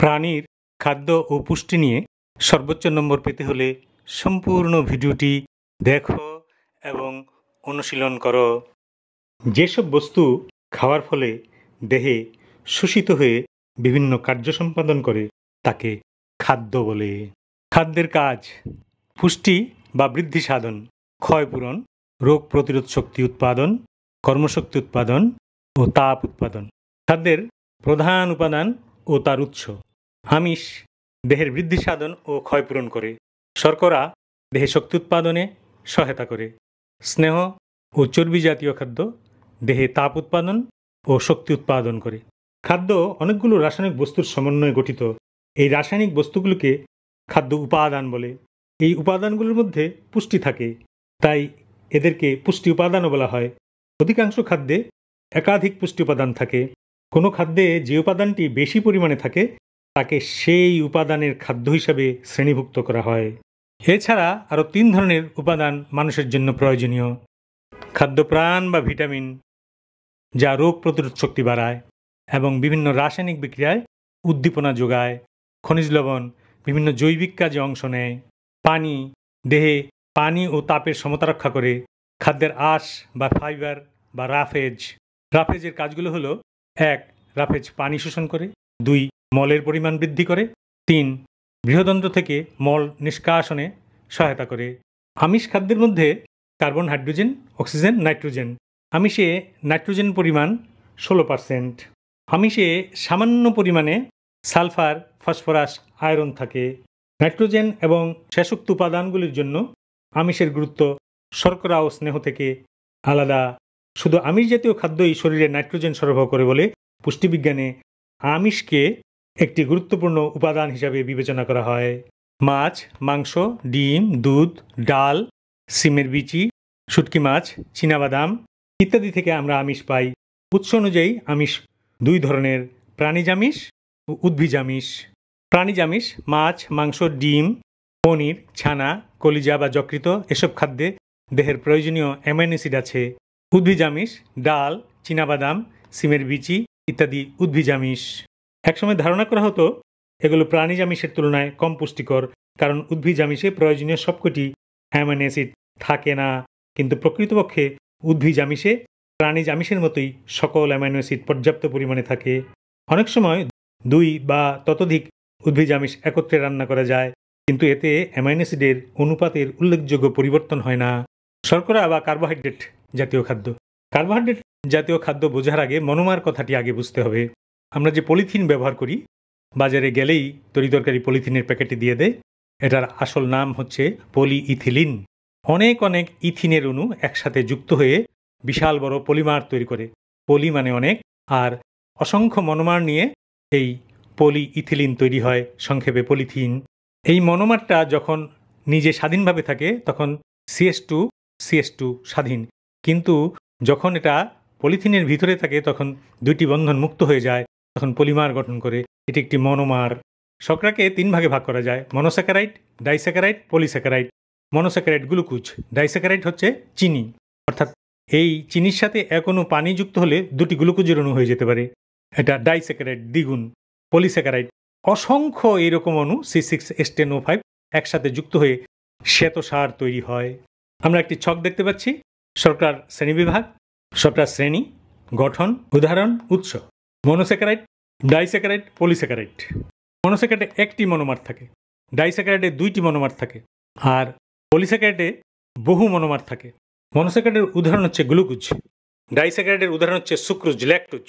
প্রাণীর খাদ্য ও পুষ্টি নিয়ে সর্বোচ্চ নম্বর পেতে হলে সম্পূর্ণ ভিডিওটি দেখো এবং অনুশীলন করো যেসব বস্তু খাওয়ার ফলে দেহে শোষিত হয়ে বিভিন্ন কার্য সম্পাদন করে তাকে খাদ্য বলে খাদ্যের কাজ পুষ্টি বা বৃদ্ধি সাধন ক্ষয়পূরণ রোগ প্রতিরোধ শক্তি উৎপাদন কর্মশক্তি উৎপাদন ও তাপ উৎপাদন খাদ্যের প্রধান উপাদান ও তার উৎস আমিষ দেহের বৃদ্ধি সাধন ও ক্ষয়পূরণ করে শর্করা দেহে শক্তি উৎপাদনে সহায়তা করে স্নেহ ও চর্বি জাতীয় খাদ্য দেহে তাপ উৎপাদন ও শক্তি উৎপাদন করে খাদ্য অনেকগুলো রাসায়নিক বস্তুর সমন্বয়ে গঠিত এই রাসায়নিক বস্তুগুলোকে খাদ্য উপাদান বলে এই উপাদানগুলোর মধ্যে পুষ্টি থাকে তাই এদেরকে পুষ্টি উপাদানও বলা হয় অধিকাংশ খাদ্যে একাধিক পুষ্টি উপাদান থাকে কোনো খাদ্যে যে উপাদানটি বেশি পরিমাণে থাকে তাকে সেই উপাদানের খাদ্য হিসাবে শ্রেণীভুক্ত করা হয় এছাড়া আরও তিন ধরনের উপাদান মানুষের জন্য প্রয়োজনীয় খাদ্যপ্রাণ বা ভিটামিন যা রোগ প্রতিরোধ শক্তি বাড়ায় এবং বিভিন্ন রাসায়নিক বিক্রিয়ায় উদ্দীপনা যোগায় খনিজ লবণ বিভিন্ন জৈবিক কাজে অংশ নেয় পানি দেহে পানি ও তাপের সমতা রক্ষা করে খাদ্যের আশ বা ফাইবার বা রাফেজ রাফেজের কাজগুলো হলো এক রাফেজ পানি শোষণ করে দুই মলের পরিমাণ বৃদ্ধি করে তিন বৃহদন্ত্র থেকে মল নিষ্কাশনে সহায়তা করে আমিষ খাদ্যের মধ্যে কার্বন হাইড্রোজেন অক্সিজেন নাইট্রোজেন আমিষে নাইট্রোজেন পরিমাণ ষোলো পার্সেন্ট আমিষে সামান্য পরিমাণে সালফার ফসফরাস আয়রন থাকে নাইট্রোজেন এবং শেষোক্ত উপাদানগুলির জন্য আমিষের গুরুত্ব শর্করা ও স্নেহ থেকে আলাদা শুধু আমিষ জাতীয় খাদ্যই শরীরে নাইট্রোজেন সরবরাহ করে বলে পুষ্টিবিজ্ঞানে আমিষকে একটি গুরুত্বপূর্ণ উপাদান হিসাবে বিবেচনা করা হয় মাছ মাংস ডিম দুধ ডাল সিমের বিচি শুটকি মাছ চিনাবাদাম ইত্যাদি থেকে আমরা আমিষ পাই উৎস অনুযায়ী আমিষ দুই ধরনের প্রাণীজ আমিষ ও উদ্ভিজ আমিষ প্রাণীজ আমিষ মাছ মাংস ডিম পনির ছানা কলিজা বা যকৃত এসব খাদ্যে দেহের প্রয়োজনীয় অ্যামাইনোসিড আছে আমিষ ডাল চিনাবাদাম সিমের বিচি ইত্যাদি উদ্ভিজামিষ একসময় ধারণা করা হতো এগুলো আমিষের তুলনায় কম পুষ্টিকর কারণ উদ্ভিজ আমিষে প্রয়োজনীয় সবকটি অ্যামাইন অ্যাসিড থাকে না কিন্তু প্রকৃতপক্ষে উদ্ভিজামিষে আমিষের মতোই সকল অ্যামাইনো অ্যাসিড পর্যাপ্ত পরিমাণে থাকে অনেক সময় দুই বা ততোধিক আমিষ একত্রে রান্না করা যায় কিন্তু এতে অ্যামাইনো অ্যাসিডের অনুপাতের উল্লেখযোগ্য পরিবর্তন হয় না শর্করা বা কার্বোহাইড্রেট জাতীয় খাদ্য কার্বোহাইড্রেট জাতীয় খাদ্য বোঝার আগে মনোমার কথাটি আগে বুঝতে হবে আমরা যে পলিথিন ব্যবহার করি বাজারে গেলেই তরি তরকারি পলিথিনের প্যাকেটে দিয়ে দেয় এটার আসল নাম হচ্ছে পলি ইথিলিন অনেক অনেক ইথিনের অণু একসাথে যুক্ত হয়ে বিশাল বড় পলিমার তৈরি করে পলি মানে অনেক আর অসংখ্য মনোমার নিয়ে এই পলি ইথিলিন তৈরি হয় সংক্ষেপে পলিথিন এই মনোমারটা যখন নিজে স্বাধীনভাবে থাকে তখন সিএস টু সিএস টু স্বাধীন কিন্তু যখন এটা পলিথিনের ভিতরে থাকে তখন দুইটি বন্ধন মুক্ত হয়ে যায় তখন পলিমার গঠন করে এটি একটি মনোমার শকরাকে তিন ভাগে ভাগ করা যায় monosaccharide disaccharide polysaccharide monosaccharide glucose disaccharide হচ্ছে চিনি অর্থাৎ এই চিনির সাথে এক পানি যুক্ত হলে দুটি গ্লুকোজের অণু হয়ে যেতে পারে এটা ডাইস্যাকারাইট দ্বিগুণ পলিস্যাকারাইট অসংখ্য এইরকম অণু C six S ten O five একসাথে যুক্ত হয়ে শ্বেত সার তৈরি হয় আমরা একটি ছক দেখতে পাচ্ছি সরকার শ্রেণীবিভাগ সরকার শ্রেণী গঠন উদাহরণ উৎস মনোসেকারাইট ডাইসেকারাইট পলিসেকারাইট মনোস্যাকারাইডে একটি মনোমার থাকে ডাইস্যাকারাইডে দুইটি মনোমার থাকে আর পলিস্যাকারাইডে বহু মনোমার থাকে মনোস্যাকারাইডের উদাহরণ হচ্ছে গ্লুকোজ ডাইস্যাকারাইডের উদাহরণ হচ্ছে সুক্রোজ ল্যাকটুজ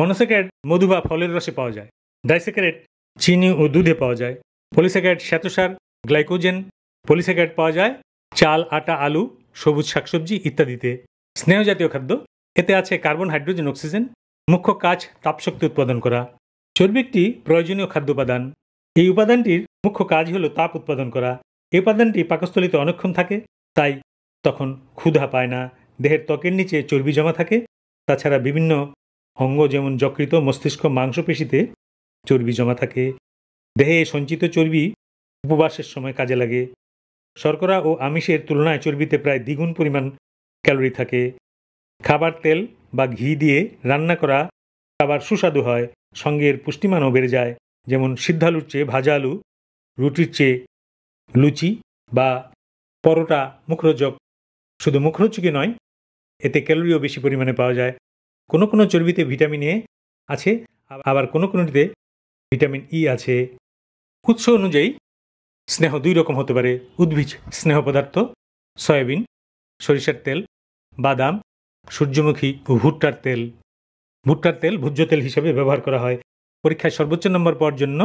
মনোস্যাকারাইড মধু বা ফলের রসে পাওয়া যায় ডাইস্যাকারাইড চিনি ও দুধে পাওয়া যায় পলিস্যাকারাইড শ্বেতসার গ্লাইকোজেন পলিস্যাকারাইড পাওয়া যায় চাল আটা আলু সবুজ শাকসবজি ইত্যাদিতে স্নেহ জাতীয় খাদ্য এতে আছে কার্বন হাইড্রোজেন অক্সিজেন মুখ্য কাজ তাপশক্তি উৎপাদন করা চর্বি একটি প্রয়োজনীয় খাদ্য উপাদান এই উপাদানটির মুখ্য কাজ হলো তাপ উৎপাদন করা এই উপাদানটি পাকস্থলিতে অনেকক্ষণ থাকে তাই তখন ক্ষুধা পায় না দেহের ত্বকের নিচে চর্বি জমা থাকে তাছাড়া বিভিন্ন অঙ্গ যেমন যকৃত মস্তিষ্ক মাংসপেশিতে চর্বি জমা থাকে দেহে সঞ্চিত চর্বি উপবাসের সময় কাজে লাগে শর্করা ও আমিষের তুলনায় চর্বিতে প্রায় দ্বিগুণ পরিমাণ ক্যালোরি থাকে খাবার তেল বা ঘি দিয়ে রান্না করা খাবার সুস্বাদু হয় সঙ্গে এর পুষ্টিমানও বেড়ে যায় যেমন সিদ্ধালুর চেয়ে ভাজা আলু রুটির চেয়ে লুচি বা পরোটা মুখরোচক শুধু মুখরোচকই নয় এতে ক্যালোরিও বেশি পরিমাণে পাওয়া যায় কোনো কোনো চর্বিতে ভিটামিন এ আছে আবার কোনো কোনোটিতে ভিটামিন ই আছে উৎস অনুযায়ী স্নেহ দুই রকম হতে পারে উদ্ভিজ স্নেহ পদার্থ সয়াবিন সরিষার তেল বাদাম সূর্যমুখী ও ভুট্টার তেল ভুট্টার তেল ভোজ্য তেল হিসেবে ব্যবহার করা হয় পরীক্ষায় সর্বোচ্চ নম্বর পাওয়ার জন্য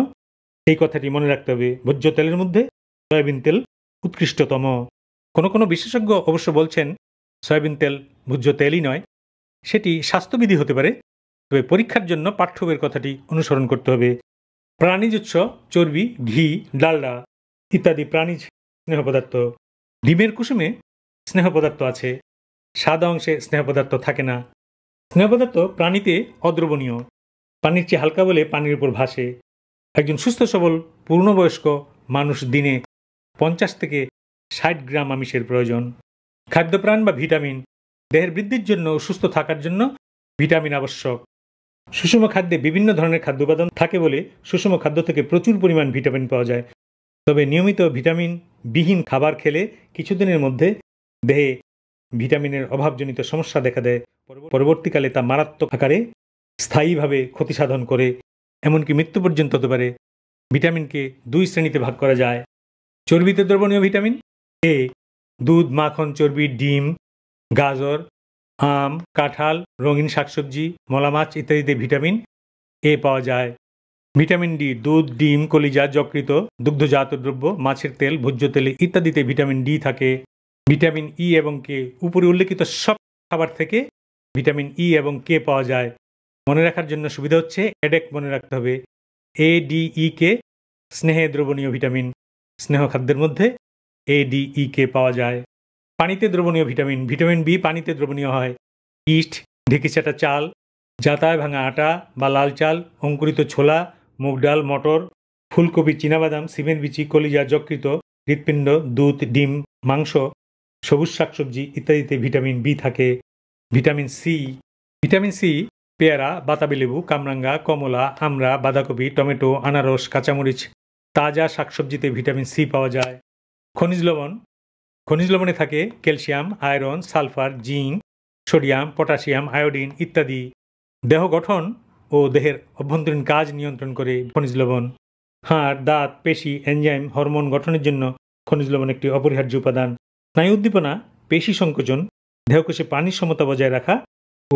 এই কথাটি মনে রাখতে হবে ভোজ্য তেলের মধ্যে সয়াবিন তেল উৎকৃষ্টতম কোনো কোনো বিশেষজ্ঞ অবশ্য বলছেন সয়াবিন তেল ভোজ্য তেলই নয় সেটি স্বাস্থ্যবিধি হতে পারে তবে পরীক্ষার জন্য পাঠ্যবের কথাটি অনুসরণ করতে হবে প্রাণীজ উৎস চর্বি ঘি ডালডা ইত্যাদি প্রাণীজ স্নেহ পদার্থ ডিমের কুসুমে স্নেহ পদার্থ আছে সাদা অংশে স্নেহ পদার্থ থাকে না স্নেহ পদার্থ প্রাণীতে অদ্রবণীয় পানির চেয়ে হালকা বলে পানির উপর ভাসে একজন সুস্থ সবল পূর্ণবয়স্ক মানুষ দিনে পঞ্চাশ থেকে ষাট গ্রাম আমিষের প্রয়োজন খাদ্যপ্রাণ বা ভিটামিন দেহের বৃদ্ধির জন্য সুস্থ থাকার জন্য ভিটামিন আবশ্যক সুষম খাদ্যে বিভিন্ন ধরনের খাদ্য উপাদান থাকে বলে সুষম খাদ্য থেকে প্রচুর পরিমাণ ভিটামিন পাওয়া যায় তবে নিয়মিত ভিটামিন বিহীন খাবার খেলে কিছুদিনের মধ্যে দেহে ভিটামিনের অভাবজনিত সমস্যা দেখা দেয় পরবর্তীকালে তা মারাত্মক আকারে স্থায়ীভাবে ক্ষতি সাধন করে এমনকি মৃত্যু পর্যন্ত হতে পারে ভিটামিনকে দুই শ্রেণীতে ভাগ করা যায় চর্বিতে দ্রবণীয় ভিটামিন এ দুধ মাখন চর্বি ডিম গাজর আম কাঁঠাল রঙিন শাকসবজি মলা মাছ ইত্যাদিতে ভিটামিন এ পাওয়া যায় ভিটামিন ডি দুধ ডিম কলিজা যকৃত দুগ্ধজাত দ্রব্য মাছের তেল ভোজ্য তেলে ইত্যাদিতে ভিটামিন ডি থাকে ভিটামিন ই এবং কে উপরে উল্লেখিত সব খাবার থেকে ভিটামিন ই এবং কে পাওয়া যায় মনে রাখার জন্য সুবিধা হচ্ছে এডেক মনে রাখতে হবে এ ডি ই কে স্নেহে দ্রবণীয় ভিটামিন স্নেহ খাদ্যের মধ্যে এ ডি ই কে পাওয়া যায় পানিতে দ্রবণীয় ভিটামিন ভিটামিন বি পানিতে দ্রবণীয় হয় ইস্ট চাটা চাল জাতায় ভাঙা আটা বা লাল চাল অঙ্কুরিত ছোলা মুগ ডাল মটর ফুলকপি চীনাবাদাম সিমেন্ট বিচি কলিজা যকৃত হৃৎপিণ্ড দুধ ডিম মাংস সবুজ শাকসবজি ইত্যাদিতে ভিটামিন বি থাকে ভিটামিন সি ভিটামিন সি পেয়ারা বাতাবি লেবু কামরাঙ্গা কমলা আমড়া বাঁধাকপি টমেটো আনারস কাঁচামরিচ তাজা শাকসবজিতে ভিটামিন সি পাওয়া যায় খনিজ লবণ খনিজ লবণে থাকে calcium iron sulphur zinc sodium potassium iodine ইত্যাদি দেহ গঠন ও দেহের অভ্যন্তরীণ কাজ নিয়ন্ত্রণ করে খনিজ লবণ হাড় দাঁত পেশি এনজাইম হরমোন গঠনের জন্য খনিজ লবণ একটি অপরিহার্য উপাদান স্নায়ু উদ্দীপনা পেশি সংকোচন দেহকোষে পানির সমতা বজায় রাখা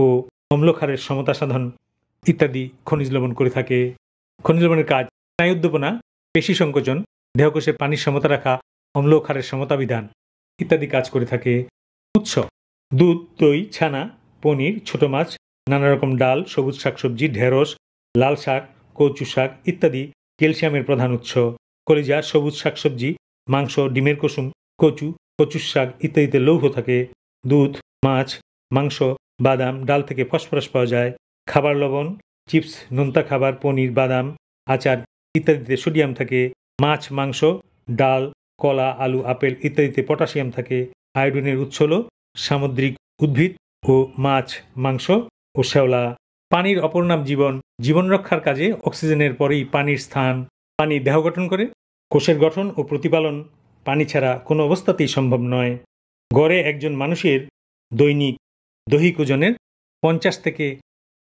ও অম্লক্ষারের সমতা সাধন ইত্যাদি খনিজ লবণ করে থাকে খনিজ লবণের কাজ স্নায়ু উদ্দীপনা পেশি সংকোচন দেহকোষে পানির সমতা রাখা অম্লক্ষারের সমতা বিধান ইত্যাদি কাজ করে থাকে উৎস দুধ দই ছানা পনির ছোট মাছ নানা রকম ডাল সবুজ শাকসবজি ঢেঁড়স লাল শাক কচু শাক ইত্যাদি ক্যালসিয়ামের প্রধান উৎস কলিজা সবুজ শাকসবজি মাংস ডিমের কুসুম কচু কচুর শাক ইত্যাদিতে লৌহ থাকে দুধ মাছ মাংস বাদাম ডাল থেকে ফসফরাস পাওয়া যায় খাবার লবণ চিপস নোনতা খাবার পনির বাদাম আচার ইত্যাদিতে সোডিয়াম থাকে মাছ মাংস ডাল কলা আলু আপেল ইত্যাদিতে পটাশিয়াম থাকে আয়োডিনের উৎস হল সামুদ্রিক উদ্ভিদ ও মাছ মাংস ও শ্যাওলা পানির অপর নাম জীবন জীবন রক্ষার কাজে অক্সিজেনের পরেই পানির স্থান পানি দেহ গঠন করে কোষের গঠন ও প্রতিপালন পানি ছাড়া কোনো অবস্থাতেই সম্ভব নয় গড়ে একজন মানুষের দৈনিক দৈহিক ওজনের পঞ্চাশ থেকে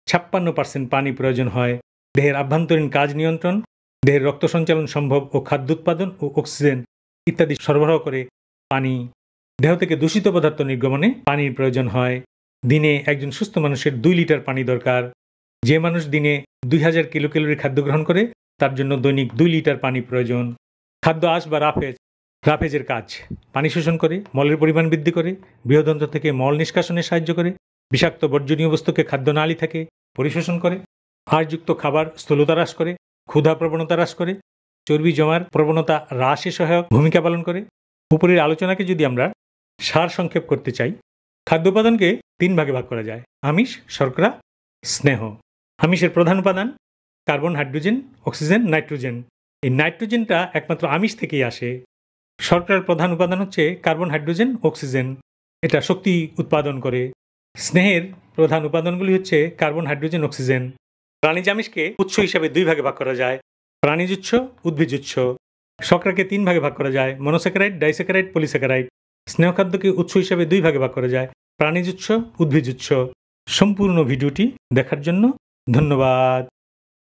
ছাপ্পান্ন পার্সেন্ট পানি প্রয়োজন হয় দেহের আভ্যন্তরীণ কাজ নিয়ন্ত্রণ দেহের রক্ত সঞ্চালন সম্ভব ও খাদ্য উৎপাদন ও অক্সিজেন ইত্যাদি সরবরাহ করে পানি দেহ থেকে দূষিত পদার্থ নির্গমনে পানির প্রয়োজন হয় দিনে একজন সুস্থ মানুষের দুই লিটার পানি দরকার যে মানুষ দিনে দুই হাজার কিলো ক্যালোরি খাদ্য গ্রহণ করে তার জন্য দৈনিক দুই লিটার পানি প্রয়োজন খাদ্য আস বা রাফেজ রাফেজের কাজ পানি শোষণ করে মলের পরিমাণ বৃদ্ধি করে বৃহদন্ত্র থেকে মল নিষ্কাশনে সাহায্য করে বিষাক্ত বর্জনীয় বস্তুকে খাদ্যনালী থেকে পরিশোষণ করে হাড়যুক্ত খাবার স্থূলতা হ্রাস করে ক্ষুধা প্রবণতা হ্রাস করে চর্বি জমার প্রবণতা হ্রাসে সহায়ক ভূমিকা পালন করে উপরের আলোচনাকে যদি আমরা সার সংক্ষেপ করতে চাই খাদ্য উপাদানকে তিন ভাগে ভাগ করা যায় আমিষ শর্করা স্নেহ আমিষের প্রধান উপাদান কার্বন হাইড্রোজেন অক্সিজেন নাইট্রোজেন এই নাইট্রোজেনটা একমাত্র আমিষ থেকেই আসে শর্করার প্রধান উপাদান হচ্ছে কার্বন হাইড্রোজেন অক্সিজেন এটা শক্তি উৎপাদন করে স্নেহের প্রধান উপাদানগুলি হচ্ছে কার্বন হাইড্রোজেন অক্সিজেন প্রাণীজ আমিষকে উৎস হিসাবে দুই ভাগে ভাগ করা যায় প্রাণীজ উৎস উদ্ভিজ উৎস শর্করাকে তিন ভাগে ভাগ করা যায় মনোস্যাকারাইড ডাইসেকারাইট পলিস্যাকারাইড স্নেহ খাদ্যকে উৎস হিসাবে দুই ভাগে ভাগ করা যায় প্রাণীজ উৎস উদ্ভিজ উৎস সম্পূর্ণ ভিডিওটি দেখার জন্য ধন্যবাদ